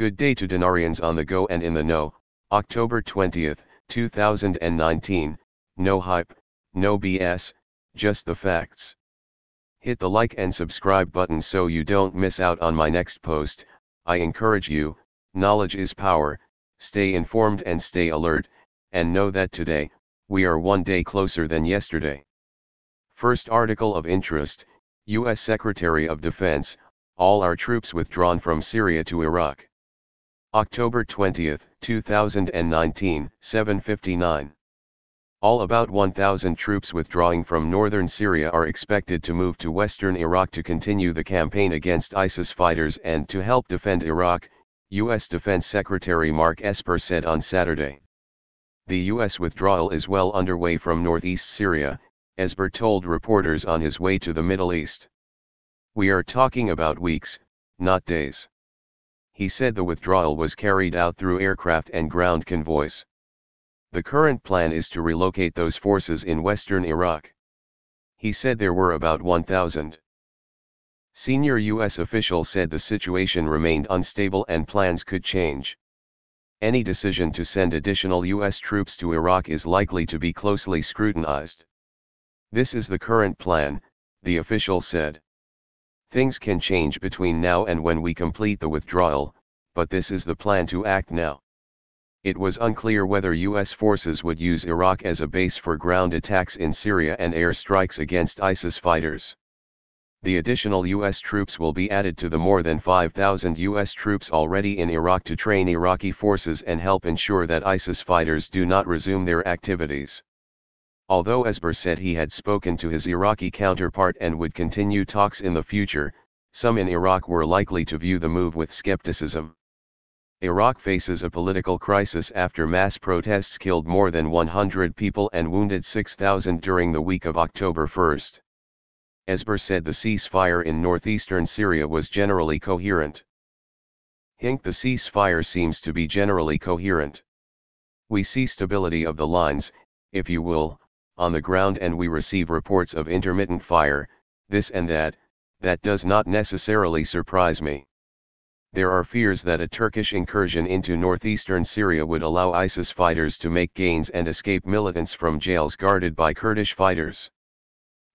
Good day to Denarians on the go and in the know, October 20, 2019, no hype, no BS, just the facts. Hit the like and subscribe button so you don't miss out on my next post, I encourage you, knowledge is power, stay informed and stay alert, and know that today, we are one day closer than yesterday. First article of interest, U.S. Secretary of Defense, all our troops withdrawn from Syria to Iraq. October 20, 2019, 759. All about 1,000 troops withdrawing from northern Syria are expected to move to western Iraq to continue the campaign against ISIS fighters and to help defend Iraq, U.S. Defense Secretary Mark Esper said on Saturday. The U.S. withdrawal is well underway from northeast Syria, Esper told reporters on his way to the Middle East. We are talking about weeks, not days he said the withdrawal was carried out through aircraft and ground convoys. The current plan is to relocate those forces in western Iraq. He said there were about 1,000. Senior U.S. official said the situation remained unstable and plans could change. Any decision to send additional U.S. troops to Iraq is likely to be closely scrutinized. This is the current plan, the official said. Things can change between now and when we complete the withdrawal, but this is the plan to act now. It was unclear whether U.S. forces would use Iraq as a base for ground attacks in Syria and air strikes against ISIS fighters. The additional U.S. troops will be added to the more than 5,000 U.S. troops already in Iraq to train Iraqi forces and help ensure that ISIS fighters do not resume their activities. Although Esper said he had spoken to his Iraqi counterpart and would continue talks in the future, some in Iraq were likely to view the move with skepticism. Iraq faces a political crisis after mass protests killed more than 100 people and wounded 6,000 during the week of October 1. Esper said the ceasefire in northeastern Syria was generally coherent. Hink the ceasefire seems to be generally coherent. We see stability of the lines, if you will, on the ground and we receive reports of intermittent fire, this and that, that does not necessarily surprise me. There are fears that a Turkish incursion into northeastern Syria would allow ISIS fighters to make gains and escape militants from jails guarded by Kurdish fighters.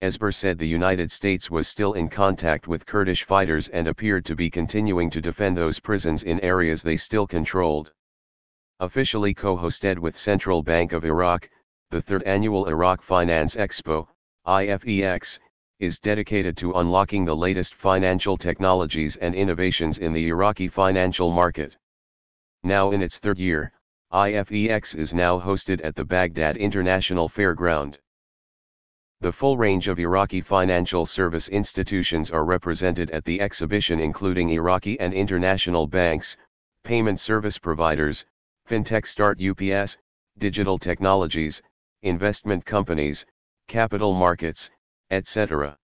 Esper said the United States was still in contact with Kurdish fighters and appeared to be continuing to defend those prisons in areas they still controlled. Officially co-hosted with Central Bank of Iraq, the third annual Iraq Finance Expo, IFEX, is dedicated to unlocking the latest financial technologies and innovations in the Iraqi financial market. Now in its third year, IFEX is now hosted at the Baghdad International Fairground. The full range of Iraqi financial service institutions are represented at the exhibition including Iraqi and international banks, payment service providers, fintech start UPS, digital technologies, investment companies, capital markets, etc.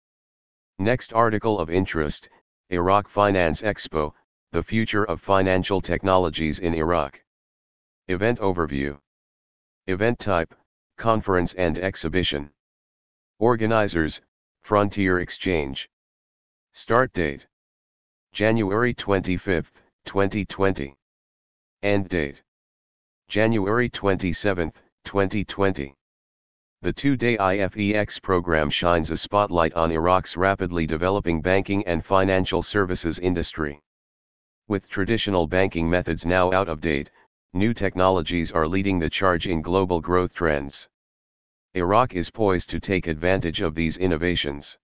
Next article of interest, Iraq Finance Expo, the future of financial technologies in Iraq. Event overview. Event type, conference and exhibition. Organizers, Frontier Exchange. Start date. January 25, 2020. End date. January 27, 2020. The two-day IFEX program shines a spotlight on Iraq's rapidly developing banking and financial services industry. With traditional banking methods now out of date, new technologies are leading the charge in global growth trends. Iraq is poised to take advantage of these innovations.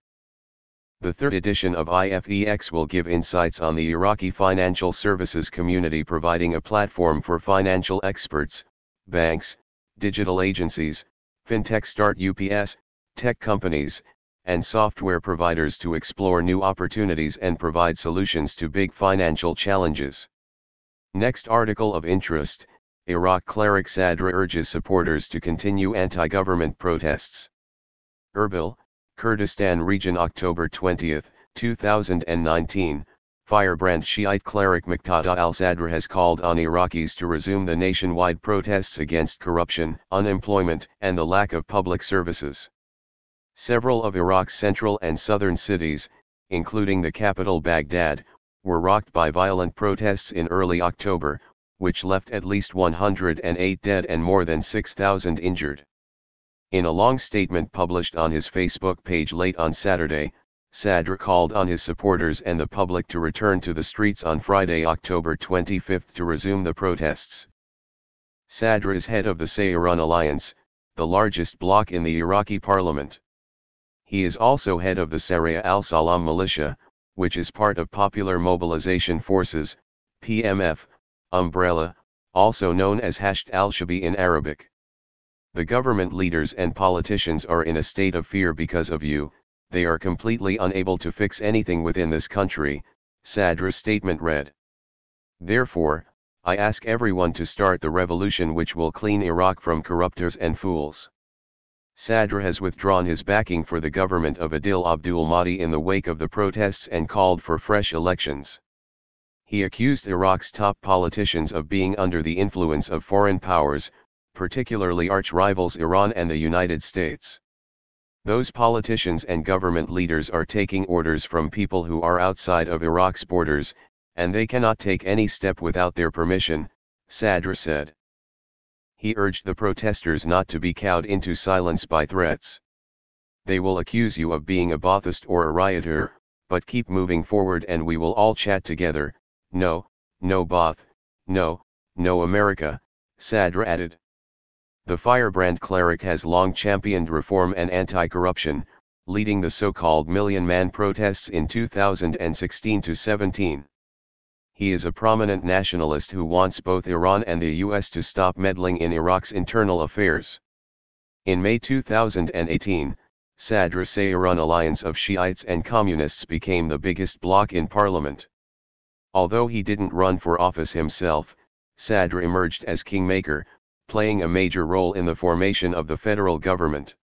The third edition of IFEX will give insights on the Iraqi financial services community providing a platform for financial experts, banks, digital agencies, fintech start UPS, tech companies, and software providers to explore new opportunities and provide solutions to big financial challenges. Next article of interest Iraq cleric Sadra urges supporters to continue anti government protests. Erbil, Kurdistan Region October 20, 2019, firebrand Shiite cleric Muqtada al-Sadr has called on Iraqis to resume the nationwide protests against corruption, unemployment and the lack of public services. Several of Iraq's central and southern cities, including the capital Baghdad, were rocked by violent protests in early October, which left at least 108 dead and more than 6,000 injured. In a long statement published on his Facebook page late on Saturday, Sadr called on his supporters and the public to return to the streets on Friday, October 25 to resume the protests. Sadr is head of the Sayarun Alliance, the largest bloc in the Iraqi parliament. He is also head of the Saraya al-Salam militia, which is part of Popular Mobilization Forces, PMF, umbrella, also known as Hashd al-Shabi in Arabic. The government leaders and politicians are in a state of fear because of you, they are completely unable to fix anything within this country, Sadra's statement read. Therefore, I ask everyone to start the revolution which will clean Iraq from corruptors and fools. Sadr has withdrawn his backing for the government of Adil Abdul Mahdi in the wake of the protests and called for fresh elections. He accused Iraq's top politicians of being under the influence of foreign powers, particularly arch-rivals Iran and the United States. Those politicians and government leaders are taking orders from people who are outside of Iraq's borders, and they cannot take any step without their permission, Sadr said. He urged the protesters not to be cowed into silence by threats. They will accuse you of being a Baathist or a rioter, but keep moving forward and we will all chat together, no, no Baath, no, no America, Sadr added. The firebrand cleric has long championed reform and anti-corruption, leading the so-called Million Man protests in 2016 17. He is a prominent nationalist who wants both Iran and the US to stop meddling in Iraq's internal affairs. In May 2018, Sadr Sayran alliance of Shiites and Communists became the biggest bloc in parliament. Although he didn't run for office himself, Sadr emerged as kingmaker, playing a major role in the formation of the federal government.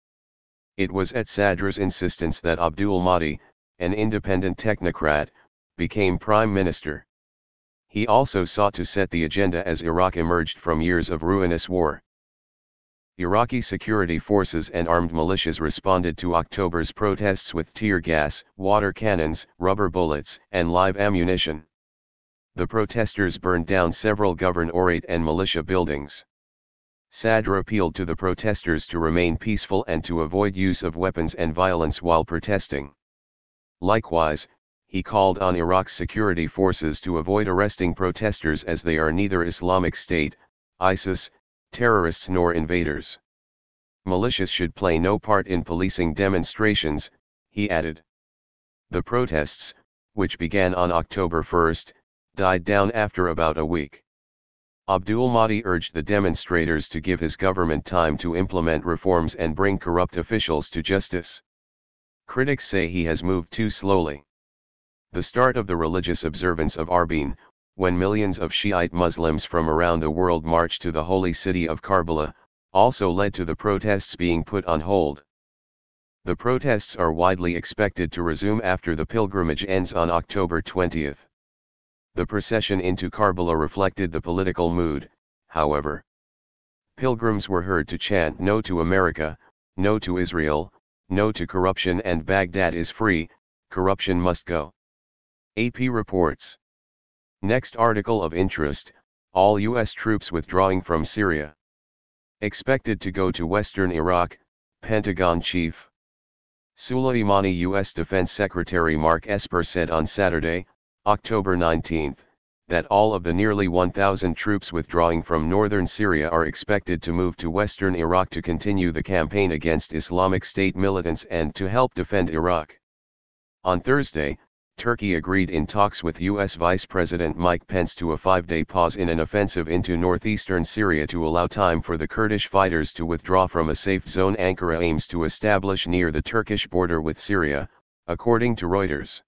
It was at Sadra's insistence that Abdul Mahdi, an independent technocrat, became prime minister. He also sought to set the agenda as Iraq emerged from years of ruinous war. Iraqi security forces and armed militias responded to October's protests with tear gas, water cannons, rubber bullets, and live ammunition. The protesters burned down several governorate and militia buildings. Sadr appealed to the protesters to remain peaceful and to avoid use of weapons and violence while protesting. Likewise, he called on Iraq's security forces to avoid arresting protesters as they are neither Islamic State, ISIS, terrorists nor invaders. Militias should play no part in policing demonstrations, he added. The protests, which began on October 1, died down after about a week. Abdul Mahdi urged the demonstrators to give his government time to implement reforms and bring corrupt officials to justice. Critics say he has moved too slowly. The start of the religious observance of Arbin, when millions of Shiite Muslims from around the world marched to the holy city of Karbala, also led to the protests being put on hold. The protests are widely expected to resume after the pilgrimage ends on October 20. The procession into Karbala reflected the political mood, however. Pilgrims were heard to chant no to America, no to Israel, no to corruption and Baghdad is free, corruption must go. AP reports. Next article of interest, all U.S. troops withdrawing from Syria. Expected to go to western Iraq, Pentagon chief. Suleimani U.S. Defense Secretary Mark Esper said on Saturday, October 19, that all of the nearly 1,000 troops withdrawing from northern Syria are expected to move to western Iraq to continue the campaign against Islamic State militants and to help defend Iraq. On Thursday, Turkey agreed in talks with U.S. Vice President Mike Pence to a five-day pause in an offensive into northeastern Syria to allow time for the Kurdish fighters to withdraw from a safe zone Ankara aims to establish near the Turkish border with Syria, according to Reuters.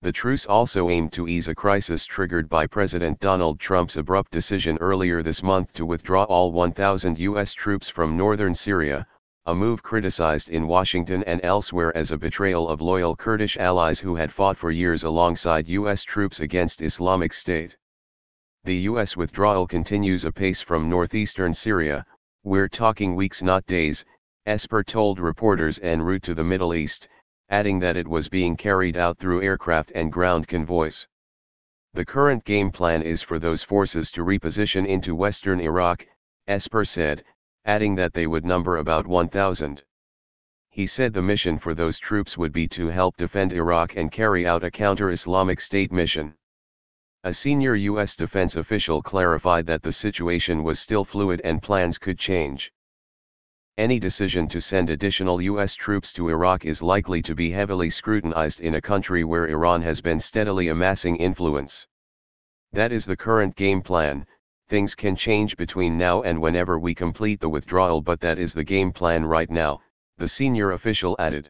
The truce also aimed to ease a crisis triggered by President Donald Trump's abrupt decision earlier this month to withdraw all 1,000 U.S. troops from northern Syria, a move criticized in Washington and elsewhere as a betrayal of loyal Kurdish allies who had fought for years alongside U.S. troops against Islamic State. The U.S. withdrawal continues apace from northeastern Syria, we're talking weeks not days, Esper told reporters en route to the Middle East, adding that it was being carried out through aircraft and ground convoys. The current game plan is for those forces to reposition into western Iraq, Esper said, adding that they would number about 1,000. He said the mission for those troops would be to help defend Iraq and carry out a counter-Islamic State mission. A senior U.S. defense official clarified that the situation was still fluid and plans could change. Any decision to send additional U.S. troops to Iraq is likely to be heavily scrutinized in a country where Iran has been steadily amassing influence. That is the current game plan, things can change between now and whenever we complete the withdrawal but that is the game plan right now, the senior official added.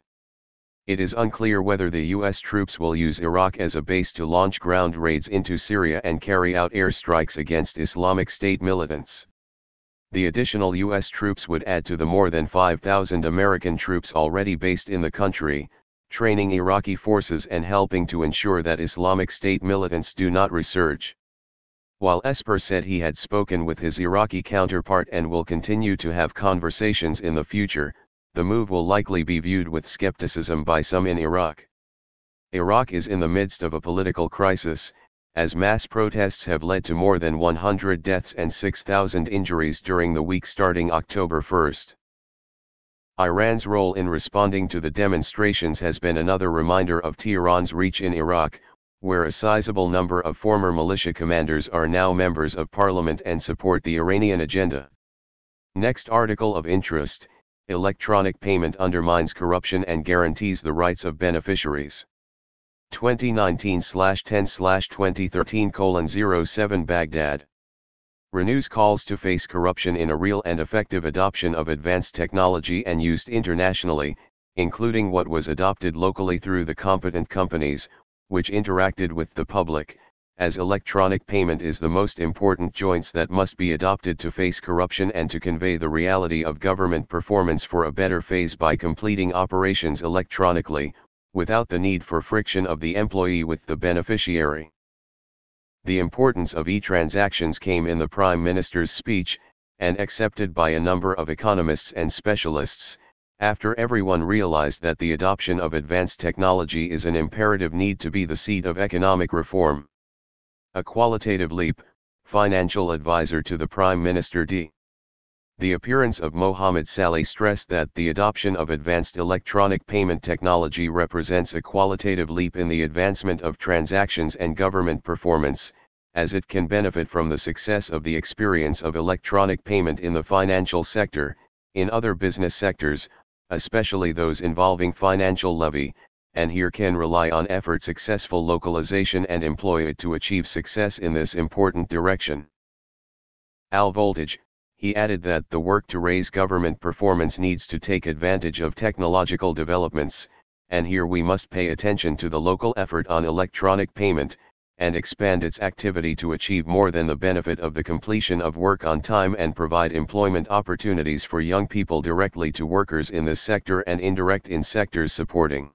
It is unclear whether the U.S. troops will use Iraq as a base to launch ground raids into Syria and carry out airstrikes against Islamic State militants the additional U.S. troops would add to the more than 5,000 American troops already based in the country, training Iraqi forces and helping to ensure that Islamic State militants do not resurge. While Esper said he had spoken with his Iraqi counterpart and will continue to have conversations in the future, the move will likely be viewed with skepticism by some in Iraq. Iraq is in the midst of a political crisis, as mass protests have led to more than 100 deaths and 6,000 injuries during the week starting October 1. Iran's role in responding to the demonstrations has been another reminder of Tehran's reach in Iraq, where a sizable number of former militia commanders are now members of parliament and support the Iranian agenda. Next article of interest, electronic payment undermines corruption and guarantees the rights of beneficiaries. 2019-10-2013-07 Baghdad. Renews calls to face corruption in a real and effective adoption of advanced technology and used internationally, including what was adopted locally through the competent companies, which interacted with the public, as electronic payment is the most important joints that must be adopted to face corruption and to convey the reality of government performance for a better phase by completing operations electronically, without the need for friction of the employee with the beneficiary. The importance of e-transactions came in the Prime Minister's speech, and accepted by a number of economists and specialists, after everyone realized that the adoption of advanced technology is an imperative need to be the seat of economic reform. A qualitative leap, financial advisor to the Prime Minister D. The appearance of Mohamed Saleh stressed that the adoption of advanced electronic payment technology represents a qualitative leap in the advancement of transactions and government performance, as it can benefit from the success of the experience of electronic payment in the financial sector, in other business sectors, especially those involving financial levy, and here can rely on effort successful localization and employ it to achieve success in this important direction. Al voltage, he added that the work to raise government performance needs to take advantage of technological developments, and here we must pay attention to the local effort on electronic payment, and expand its activity to achieve more than the benefit of the completion of work on time and provide employment opportunities for young people directly to workers in this sector and indirect in sectors supporting.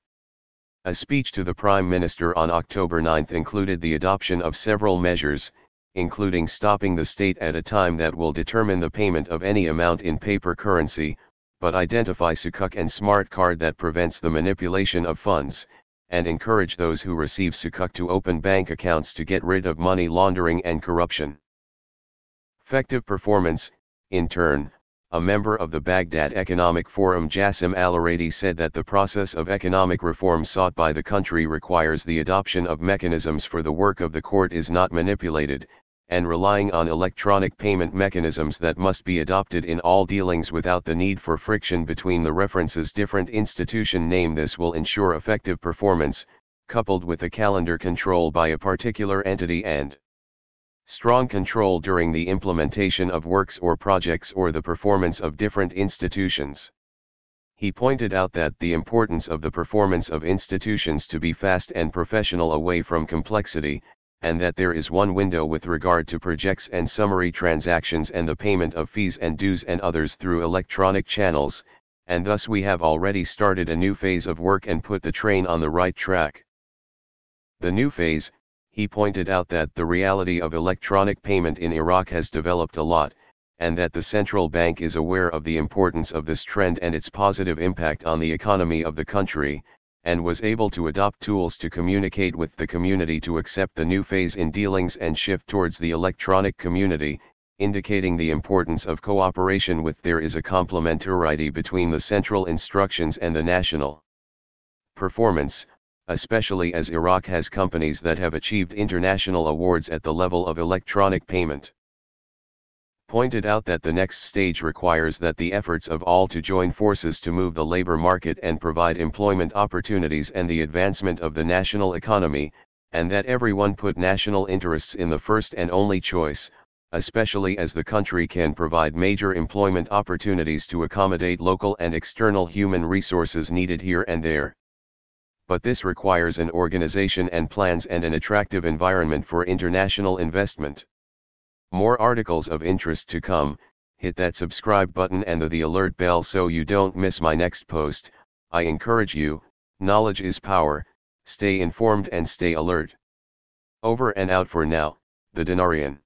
A speech to the Prime Minister on October 9 included the adoption of several measures, including stopping the state at a time that will determine the payment of any amount in paper currency, but identify Sukuk and smart card that prevents the manipulation of funds, and encourage those who receive Sukuk to open bank accounts to get rid of money laundering and corruption. Effective performance, in turn, a member of the Baghdad Economic Forum Jassim Al-Aradi said that the process of economic reform sought by the country requires the adoption of mechanisms for the work of the court is not manipulated, and relying on electronic payment mechanisms that must be adopted in all dealings without the need for friction between the references different institution name this will ensure effective performance, coupled with a calendar control by a particular entity and strong control during the implementation of works or projects or the performance of different institutions. He pointed out that the importance of the performance of institutions to be fast and professional away from complexity, and that there is one window with regard to projects and summary transactions and the payment of fees and dues and others through electronic channels, and thus we have already started a new phase of work and put the train on the right track. The new phase, he pointed out that the reality of electronic payment in Iraq has developed a lot, and that the central bank is aware of the importance of this trend and its positive impact on the economy of the country, and was able to adopt tools to communicate with the community to accept the new phase in dealings and shift towards the electronic community, indicating the importance of cooperation with there is a complementarity between the central instructions and the national performance, especially as Iraq has companies that have achieved international awards at the level of electronic payment pointed out that the next stage requires that the efforts of all to join forces to move the labor market and provide employment opportunities and the advancement of the national economy, and that everyone put national interests in the first and only choice, especially as the country can provide major employment opportunities to accommodate local and external human resources needed here and there. But this requires an organization and plans and an attractive environment for international investment. More articles of interest to come, hit that subscribe button and the, the alert bell so you don't miss my next post, I encourage you, knowledge is power, stay informed and stay alert. Over and out for now, the Denarian.